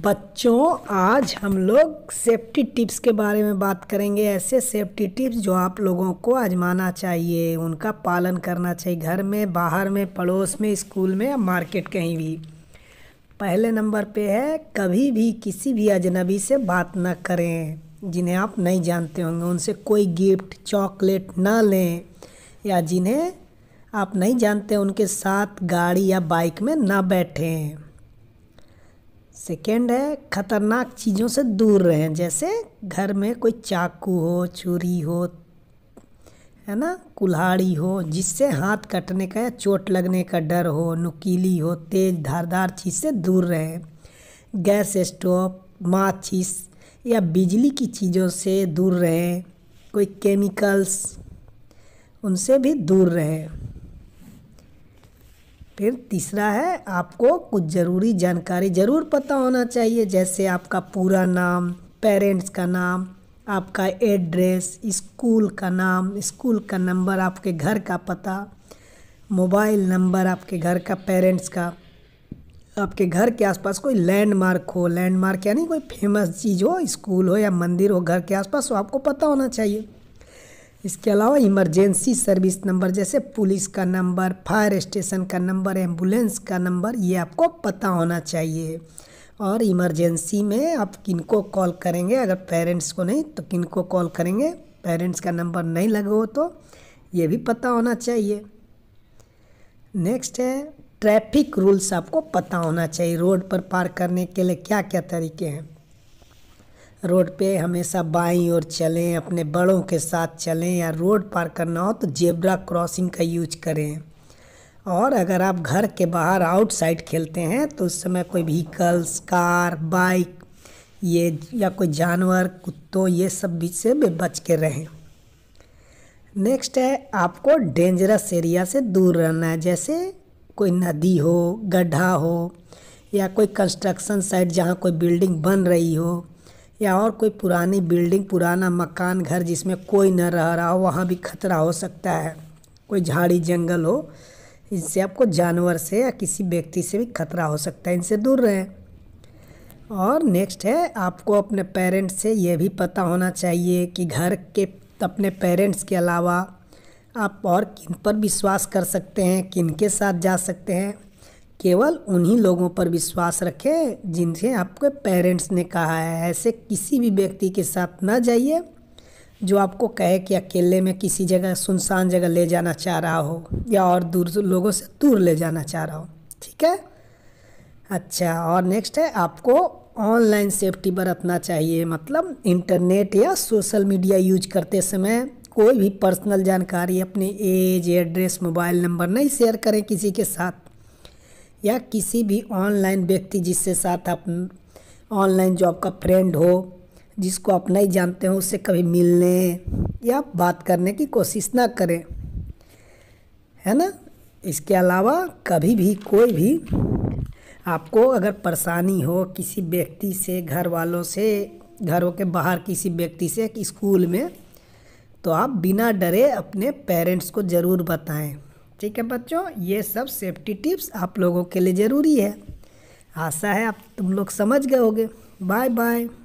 बच्चों आज हम लोग सेफ्टी टिप्स के बारे में बात करेंगे ऐसे सेफ्टी टिप्स जो आप लोगों को आजमाना चाहिए उनका पालन करना चाहिए घर में बाहर में पड़ोस में स्कूल में या मार्केट कहीं भी पहले नंबर पे है कभी भी किसी भी अजनबी से बात ना करें जिन्हें आप नहीं जानते होंगे उनसे कोई गिफ्ट चॉकलेट ना लें या जिन्हें आप नहीं जानते उनके साथ गाड़ी या बाइक में ना बैठें सेकेंड है ख़तरनाक चीज़ों से दूर रहें जैसे घर में कोई चाकू हो छुरी हो है ना कुल्हाड़ी हो जिससे हाथ कटने का या चोट लगने का डर हो नुकीली हो तेज़ धारदार चीज़ से दूर रहें गैस स्टोव माचिस या बिजली की चीज़ों से दूर रहें कोई केमिकल्स उनसे भी दूर रहें फिर तीसरा है आपको कुछ ज़रूरी जानकारी ज़रूर पता होना चाहिए जैसे आपका पूरा नाम पेरेंट्स का नाम आपका एड्रेस स्कूल का नाम स्कूल का नंबर आपके घर का पता मोबाइल नंबर आपके घर का पेरेंट्स का आपके घर के आसपास कोई लैंडमार्क हो लैंडमार्क यानी कोई फेमस चीज़ हो स्कूल हो या मंदिर हो घर के आसपास वो आपको पता होना चाहिए इसके अलावा इमरजेंसी सर्विस नंबर जैसे पुलिस का नंबर फायर स्टेशन का नंबर एम्बुलेंस का नंबर ये आपको पता होना चाहिए और इमरजेंसी में आप किनको कॉल करेंगे अगर पेरेंट्स को नहीं तो किनको कॉल करेंगे पेरेंट्स का नंबर नहीं लगे हो तो ये भी पता होना चाहिए नेक्स्ट है ट्रैफिक रूल्स आपको पता होना चाहिए रोड पर पार करने के लिए क्या क्या तरीके हैं रोड पे हमेशा बाई ओर चलें अपने बड़ों के साथ चलें या रोड पार करना हो तो जेब्रा क्रॉसिंग का यूज करें और अगर आप घर के बाहर आउटसाइड खेलते हैं तो उस समय कोई व्हीकल्स कार बाइक ये या कोई जानवर कुत्तों ये सब बीच से भी बच के रहें नेक्स्ट है आपको डेंजरस एरिया से दूर रहना है जैसे कोई नदी हो गड्ढा हो या कोई कंस्ट्रक्शन साइट जहाँ कोई बिल्डिंग बन रही हो या और कोई पुरानी बिल्डिंग पुराना मकान घर जिसमें कोई न रह रहा हो वहाँ भी खतरा हो सकता है कोई झाड़ी जंगल हो इनसे आपको जानवर से या किसी व्यक्ति से भी खतरा हो सकता है इनसे दूर रहें और नेक्स्ट है आपको अपने पेरेंट्स से यह भी पता होना चाहिए कि घर के अपने पेरेंट्स के अलावा आप और किन पर विश्वास कर सकते हैं किन के साथ जा सकते हैं केवल उन्हीं लोगों पर विश्वास रखें जिनसे आपके पेरेंट्स ने कहा है ऐसे किसी भी व्यक्ति के साथ ना जाइए जो आपको कहे कि अकेले में किसी जगह सुनसान जगह ले जाना चाह रहा हो या और दूर लोगों से दूर ले जाना चाह रहा हो ठीक है अच्छा और नेक्स्ट है आपको ऑनलाइन सेफ्टी बरतना चाहिए मतलब इंटरनेट या सोशल मीडिया यूज करते समय कोई भी पर्सनल जानकारी अपने एज एड्रेस मोबाइल नंबर नहीं शेयर करें किसी के साथ या किसी भी ऑनलाइन व्यक्ति जिससे साथ आप ऑनलाइन जो आपका फ्रेंड हो जिसको आप नहीं जानते हो उससे कभी मिलने या बात करने की कोशिश ना करें है ना इसके अलावा कभी भी कोई भी आपको अगर परेशानी हो किसी व्यक्ति से घर वालों से घरों के बाहर किसी व्यक्ति से स्कूल में तो आप बिना डरे अपने पेरेंट्स को ज़रूर बताएं ठीक है बच्चों ये सब सेफ्टी टिप्स आप लोगों के लिए ज़रूरी है आशा है आप तुम लोग समझ गए होगे बाय बाय